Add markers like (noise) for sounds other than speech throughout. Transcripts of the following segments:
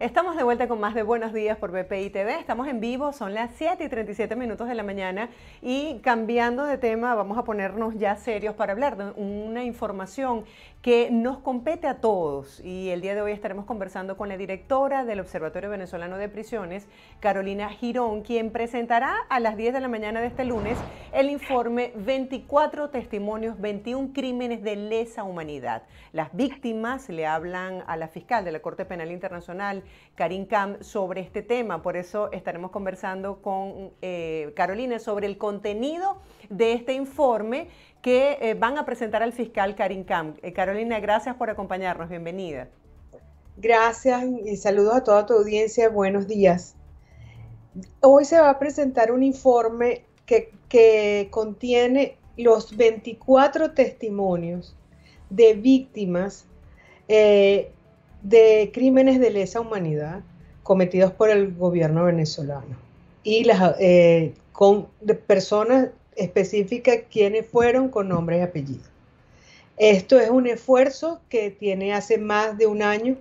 Estamos de vuelta con más de Buenos Días por BPI TV. Estamos en vivo, son las 7 y 37 minutos de la mañana y cambiando de tema, vamos a ponernos ya serios para hablar de una información que nos compete a todos. Y el día de hoy estaremos conversando con la directora del Observatorio Venezolano de Prisiones, Carolina Girón, quien presentará a las 10 de la mañana de este lunes el informe 24 testimonios, 21 crímenes de lesa humanidad. Las víctimas le hablan a la fiscal de la Corte Penal Internacional Karin Cam sobre este tema. Por eso estaremos conversando con eh, Carolina sobre el contenido de este informe que eh, van a presentar al fiscal Karin Cam. Eh, Carolina, gracias por acompañarnos. Bienvenida. Gracias y saludos a toda tu audiencia. Buenos días. Hoy se va a presentar un informe que, contiene los 24 testimonios de víctimas de crímenes de lesa humanidad cometidos por el gobierno venezolano y las, eh, con personas específicas quienes fueron con nombre y apellidos. Esto es un esfuerzo que tiene hace más de un año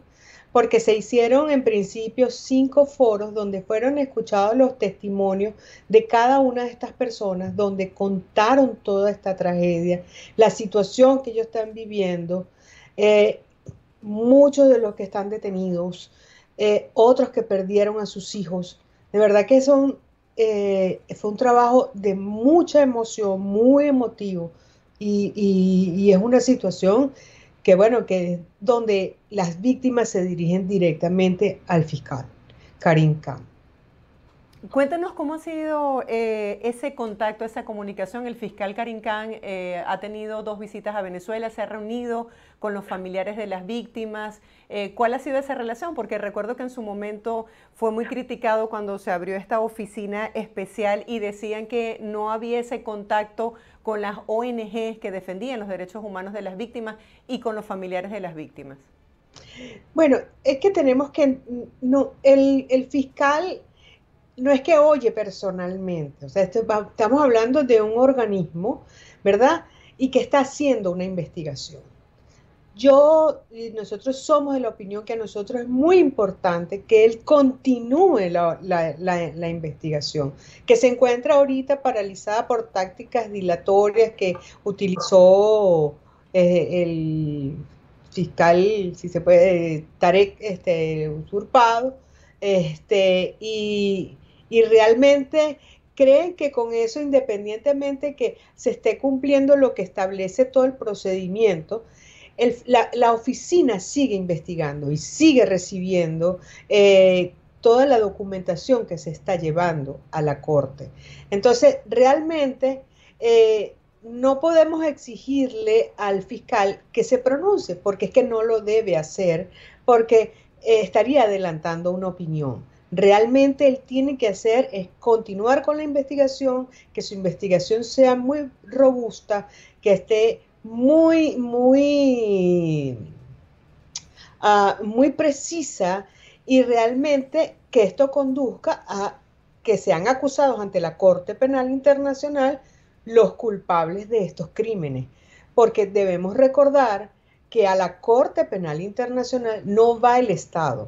porque se hicieron en principio cinco foros donde fueron escuchados los testimonios de cada una de estas personas, donde contaron toda esta tragedia, la situación que ellos están viviendo, eh, muchos de los que están detenidos, eh, otros que perdieron a sus hijos. De verdad que son, eh, fue un trabajo de mucha emoción, muy emotivo. Y, es una situación que, bueno, que donde las víctimas se dirigen directamente al fiscal, Karim Khan. Cuéntanos cómo ha sido eh, ese contacto, esa comunicación. El fiscal Karim Khan eh, ha tenido dos visitas a Venezuela, se ha reunido con los familiares de las víctimas. Eh, ¿Cuál ha sido esa relación? Porque recuerdo que en su momento fue muy criticado cuando se abrió esta oficina especial y decían que no había ese contacto con las ONGs que defendían los derechos humanos de las víctimas y con los familiares de las víctimas. Bueno, es que tenemos que, no, el fiscal no es que oye personalmente, o sea, estamos hablando de un organismo, ¿verdad? Y que está haciendo una investigación. Yo, nosotros somos de la opinión que a nosotros es muy importante que él continúe la, investigación, que se encuentra ahorita paralizada por tácticas dilatorias que utilizó eh, el fiscal, si se puede, Tarek este, usurpado, este, y, y realmente creen que con eso, independientemente que se esté cumpliendo lo que establece todo el procedimiento, la, oficina sigue investigando y sigue recibiendo eh, toda la documentación que se está llevando a la corte. Entonces, realmente eh, no podemos exigirle al fiscal que se pronuncie, porque es que no lo debe hacer, porque eh, estaría adelantando una opinión. Realmente él tiene que hacer es continuar con la investigación, que su investigación sea muy robusta, que esté muy, muy, ah, muy precisa y realmente que esto conduzca a que sean acusados ante la Corte Penal Internacional los culpables de estos crímenes. Porque debemos recordar que a la Corte Penal Internacional no va el Estado,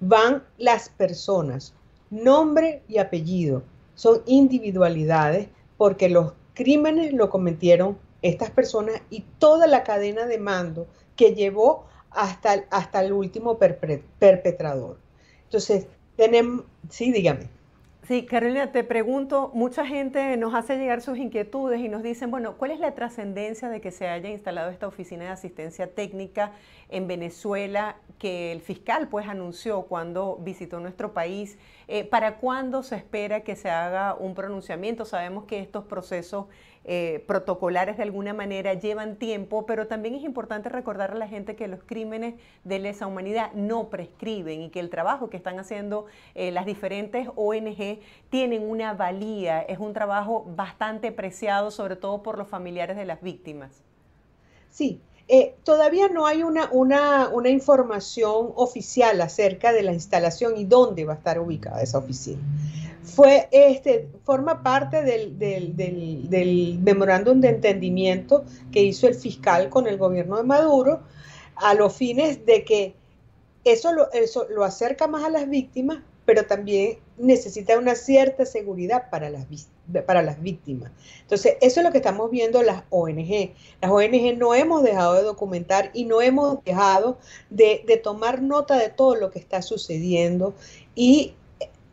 van las personas, nombre y apellido. Son individualidades porque los crímenes lo cometieron estas personas y toda la cadena de mando que llevó hasta, hasta el último perpetrador. Entonces, tenemos, sí, dígame. Sí, Carolina, te pregunto, mucha gente nos hace llegar sus inquietudes y nos dicen, bueno, ¿cuál es la trascendencia de que se haya instalado esta oficina de asistencia técnica en Venezuela que el fiscal pues anunció cuando visitó nuestro país? Eh, ¿Para cuándo se espera que se haga un pronunciamiento? Sabemos que estos procesos eh, protocolares de alguna manera llevan tiempo, pero también es importante recordar a la gente que los crímenes de lesa humanidad no prescriben y que el trabajo que están haciendo eh, las diferentes ONG tienen una valía, es un trabajo bastante preciado, sobre todo por los familiares de las víctimas. Sí, eh, todavía no hay una, información oficial acerca de la instalación y dónde va a estar ubicada esa oficina fue, este, forma parte del, memorándum de entendimiento que hizo el fiscal con el gobierno de Maduro a los fines de que eso lo, lo acerca más a las víctimas, pero también necesita una cierta seguridad para las, para las víctimas. Entonces, eso es lo que estamos viendo las ONG. Las ONG no hemos dejado de documentar y no hemos dejado de, de tomar nota de todo lo que está sucediendo y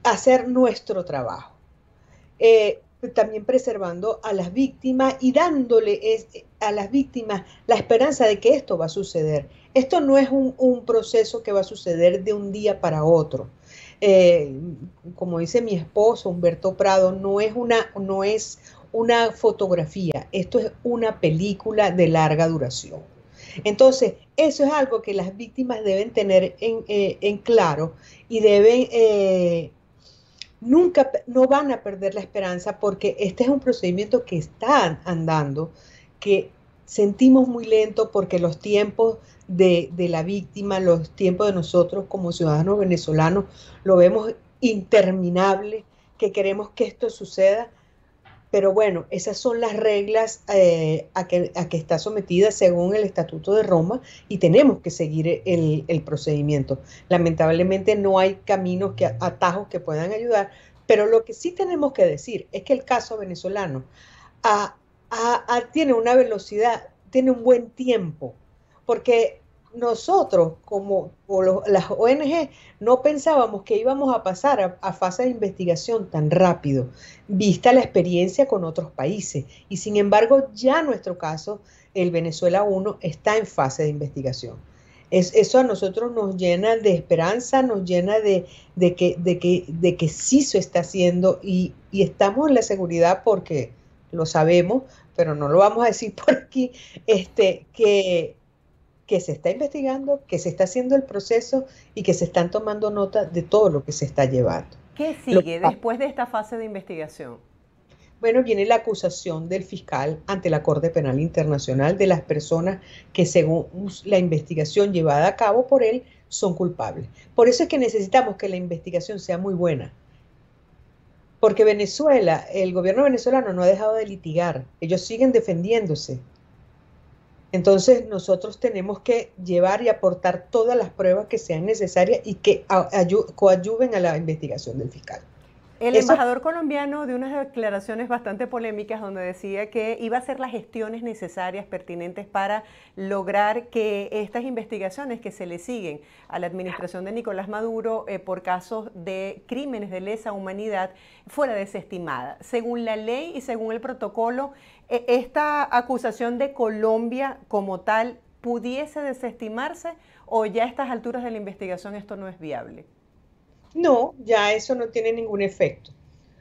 hacer nuestro trabajo. Eh, también preservando a las víctimas y dándole a las víctimas la esperanza de que esto va a suceder. Esto no es un, proceso que va a suceder de un día para otro. Eh, como dice mi esposo Humberto Prado, no es una, no es una fotografía, esto es una película de larga duración. Entonces, eso es algo que las víctimas deben tener en, eh, claro y deben nunca no van a perder la esperanza porque este es un procedimiento que está andando, que sentimos muy lento porque los tiempos de, de la víctima, los tiempos de nosotros como ciudadanos venezolanos, lo vemos interminable, que queremos que esto suceda, pero bueno, esas son las reglas eh, a, que, está sometida según el Estatuto de Roma y tenemos que seguir el, procedimiento. Lamentablemente no hay caminos, que, atajos que puedan ayudar, pero lo que sí tenemos que decir es que el caso venezolano ah, ah, ah, tiene una velocidad, tiene un buen tiempo, porque nosotros, como las ONG, no pensábamos que íbamos a pasar a, fase de investigación tan rápido, vista la experiencia con otros países. Y sin embargo, ya nuestro caso, el Venezuela 1, está en fase de investigación. eso a nosotros nos llena de esperanza, nos llena de, que, de, que, de que sí se está haciendo y, estamos en la seguridad porque lo sabemos, pero no lo vamos a decir (laughs) por aquí, este, que que se está investigando, que se está haciendo el proceso y que se están tomando nota de todo lo que se está llevando. ¿Qué sigue después de esta fase de investigación? Bueno, viene la acusación del fiscal ante la Corte Penal Internacional de las personas que según la investigación llevada a cabo por él son culpables. Por eso es que necesitamos que la investigación sea muy buena, porque Venezuela, el gobierno venezolano no ha dejado de litigar, ellos siguen defendiéndose, entonces nosotros tenemos que llevar y aportar todas las pruebas que sean necesarias y que coayuven a la investigación del fiscal. El embajador colombiano dio unas declaraciones bastante polémicas donde decía que iba a hacer las gestiones necesarias, pertinentes para lograr que estas investigaciones que se le siguen a la administración de Nicolás Maduro eh, por casos de crímenes de lesa humanidad fuera desestimada. Según la ley y según el protocolo, eh, esta acusación de Colombia como tal pudiese desestimarse o ya a estas alturas de la investigación esto no es viable. No, ya eso no tiene ningún efecto.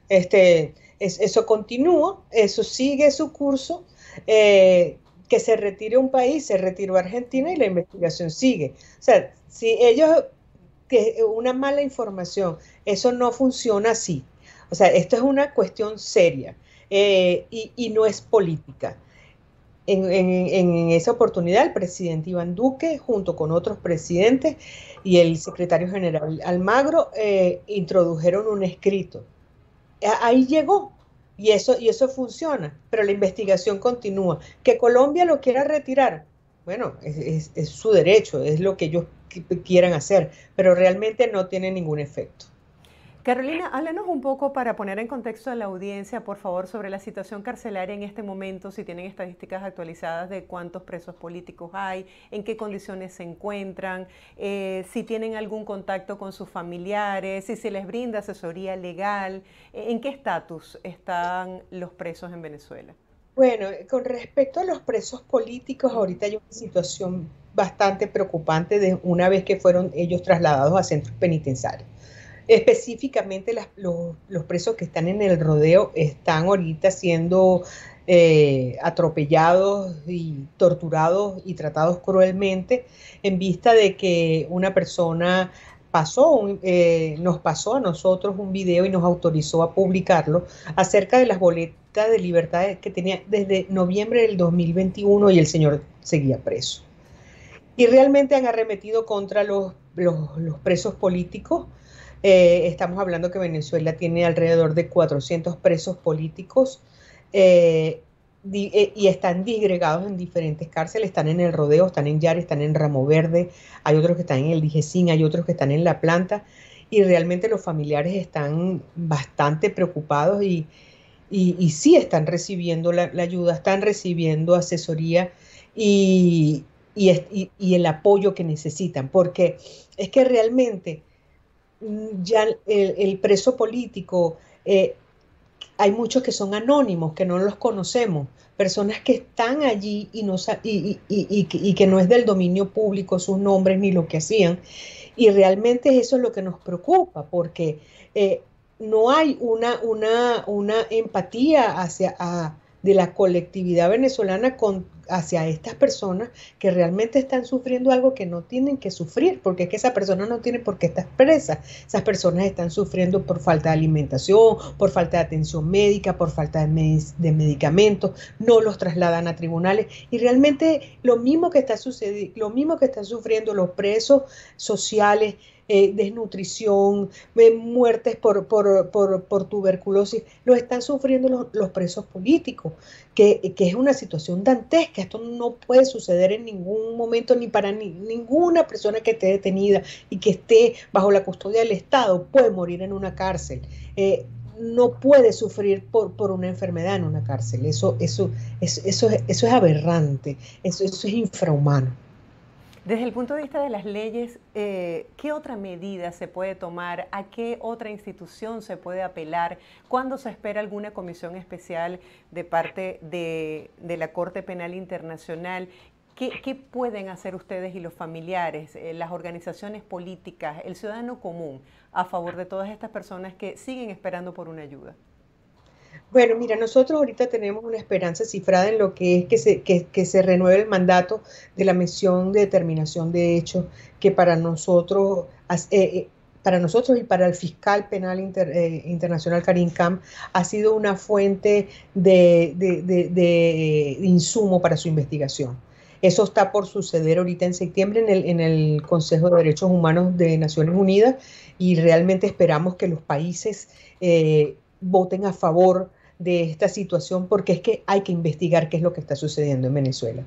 Este, eso continúa, eso sigue su curso. Eh, que se retire un país, se retiró Argentina y la investigación sigue. O sea, si ellos, que una mala información, eso no funciona así. O sea, esto es una cuestión seria eh, y, no es política. en esa oportunidad, el presidente Iván Duque, junto con otros presidentes, y el secretario general Almagro eh, introdujeron un escrito. Ahí llegó y eso, y eso funciona, pero la investigación continúa. Que Colombia lo quiera retirar, bueno, es su derecho, es lo que ellos quieran hacer, pero realmente no tiene ningún efecto. Carolina, háblanos un poco para poner en contexto a la audiencia, por favor, sobre la situación carcelaria en este momento, si tienen estadísticas actualizadas de cuántos presos políticos hay, en qué condiciones se encuentran, eh, si tienen algún contacto con sus familiares, si se les brinda asesoría legal, eh, en qué estatus están los presos en Venezuela. Bueno, con respecto a los presos políticos, ahorita hay una situación bastante preocupante de una vez que fueron ellos trasladados a centros penitenciarios. Específicamente los, presos que están en el rodeo están ahorita siendo eh, atropellados y torturados y tratados cruelmente en vista de que una persona pasó, eh, nos pasó a nosotros un video y nos autorizó a publicarlo acerca de las boletas de libertades que tenía desde noviembre del 2021 y el señor seguía preso. Y realmente han arremetido contra los, los presos políticos, eh, estamos hablando que Venezuela tiene alrededor de 400 presos políticos eh, eh, y están disgregados en diferentes cárceles. Están en el Rodeo, están en Yari, están en Ramo Verde, hay otros que están en el Dijecín, hay otros que están en La Planta y realmente los familiares están bastante preocupados y, y, sí están recibiendo la, ayuda, están recibiendo asesoría y, y el apoyo que necesitan, porque es que realmente ya el, preso político, eh, hay muchos que son anónimos, que no los conocemos, personas que están allí y, no, y, que no es del dominio público sus nombres ni lo que hacían. Y realmente eso es lo que nos preocupa, porque eh, no hay una, una, empatía hacia de la colectividad venezolana con, hacia estas personas que realmente están sufriendo algo que no tienen que sufrir, porque es que esa persona no tiene por qué estar presa. Esas personas están sufriendo por falta de alimentación, por falta de atención médica, por falta de, medicamentos, no los trasladan a tribunales y realmente lo mismo que está sucediendo, lo mismo que están sufriendo los presos sociales, eh, desnutrición, eh, muertes por, por, tuberculosis, lo están sufriendo los, presos políticos, que es una situación dantesca que esto no puede suceder en ningún momento ni para ninguna persona que esté detenida y que esté bajo la custodia del Estado puede morir en una cárcel. Eh, no puede sufrir por, una enfermedad en una cárcel. Eso, eso, eso, eso, es, aberrante, eso, eso es infrahumano. Desde el punto de vista de las leyes, eh, ¿qué otra medida se puede tomar? ¿A qué otra institución se puede apelar? ¿Cuándo se espera alguna comisión especial de parte de, la Corte Penal Internacional? ¿Qué, pueden hacer ustedes y los familiares, eh, las organizaciones políticas, el ciudadano común, a favor de todas estas personas que siguen esperando por una ayuda? Bueno, mira, nosotros ahorita tenemos una esperanza cifrada en lo que es que se, que, se renueve el mandato de la misión de determinación de hechos, que para nosotros, eh, eh, para nosotros y para el fiscal penal eh, internacional Karim Khan ha sido una fuente de, insumo para su investigación. Eso está por suceder ahorita en septiembre en el, en el, Consejo de Derechos Humanos de Naciones Unidas y realmente esperamos que los países voten a favor de esta situación porque es que hay que investigar qué es lo que está sucediendo en Venezuela.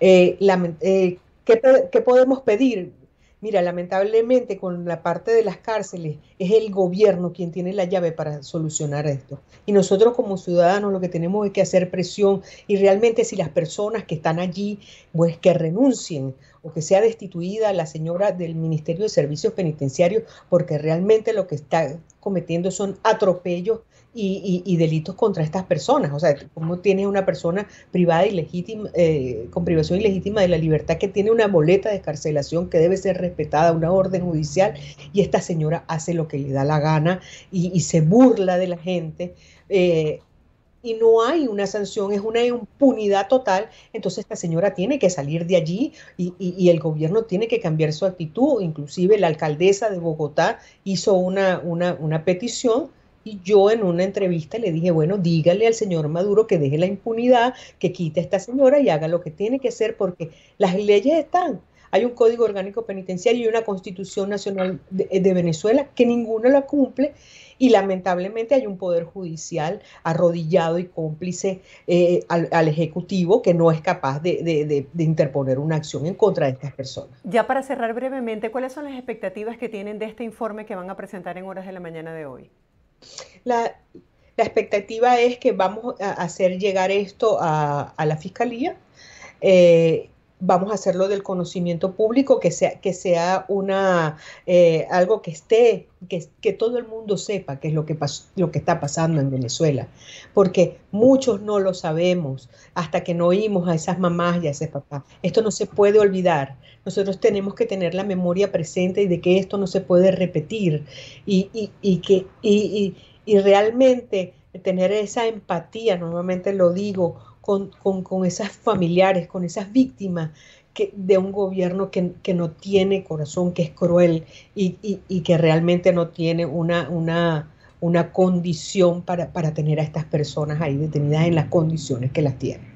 Eh, eh, ¿Qué podemos pedir? Mira, lamentablemente con la parte de las cárceles es el gobierno quien tiene la llave para solucionar esto. Y nosotros como ciudadanos lo que tenemos es que hacer presión y realmente si las personas que están allí, pues que renuncien o que sea destituida la señora del Ministerio de Servicios Penitenciarios porque realmente lo que está cometiendo son atropellos y, delitos contra estas personas. O sea, ¿cómo tienes una persona privada y legítima eh, con privación ilegítima de la libertad que tiene una boleta de escarcelación que debe ser respetada, una orden judicial, y esta señora hace lo que le da la gana y, se burla de la gente? Eh, y no hay una sanción, es una impunidad total, entonces esta señora tiene que salir de allí y, el gobierno tiene que cambiar su actitud. Inclusive la alcaldesa de Bogotá hizo una, una petición y yo en una entrevista le dije, bueno, dígale al señor Maduro que deje la impunidad, que quite a esta señora y haga lo que tiene que hacer porque las leyes están. Hay un código orgánico penitenciario y una constitución nacional de, eh, Venezuela que ninguno la cumple y lamentablemente hay un poder judicial arrodillado y cómplice eh, al, Ejecutivo que no es capaz de, interponer una acción en contra de estas personas. Ya para cerrar brevemente, ¿cuáles son las expectativas que tienen de este informe que van a presentar en horas de la mañana de hoy? La, expectativa es que vamos a hacer llegar esto a, la fiscalía eh, vamos a hacerlo del conocimiento público, que sea, que sea una, eh, algo que esté, que, todo el mundo sepa qué es lo que, lo que está pasando en Venezuela, porque muchos no lo sabemos hasta que no oímos a esas mamás y a ese papá. Esto no se puede olvidar. Nosotros tenemos que tener la memoria presente y de que esto no se puede repetir y, y, y que, y, y realmente tener esa empatía, normalmente lo digo, con, esas familiares, con esas víctimas que, de un gobierno que, no tiene corazón, que es cruel y, que realmente no tiene una, condición para, para, tener a estas personas ahí detenidas en las condiciones que las tienen.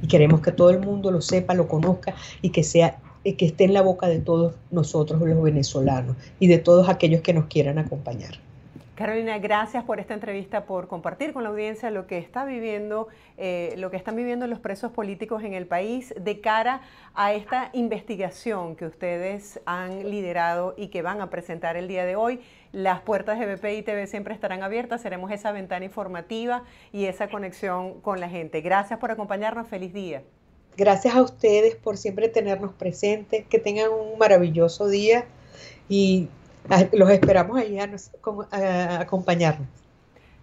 Y queremos que todo el mundo lo sepa, lo conozca y que sea eh, que esté en la boca de todos nosotros los venezolanos y de todos aquellos que nos quieran acompañar. Carolina, gracias por esta entrevista, por compartir con la audiencia lo que está viviendo, eh, lo que están viviendo los presos políticos en el país de cara a esta investigación que ustedes han liderado y que van a presentar el día de hoy. Las puertas de BPI TV siempre estarán abiertas, seremos esa ventana informativa y esa conexión con la gente. Gracias por acompañarnos, feliz día. Gracias a ustedes por siempre tenernos presentes, que tengan un maravilloso día y Ah, los esperamos ahí a, acompañarnos.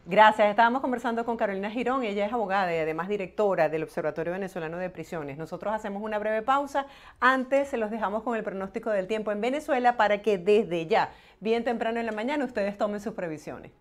Gracias. Estábamos conversando con Carolina Girón, ella es abogada y además directora del Observatorio Venezolano de Prisiones. Nosotros hacemos una breve pausa. Antes se los dejamos con el pronóstico del tiempo en Venezuela para que desde ya, bien temprano en la mañana, ustedes tomen sus previsiones.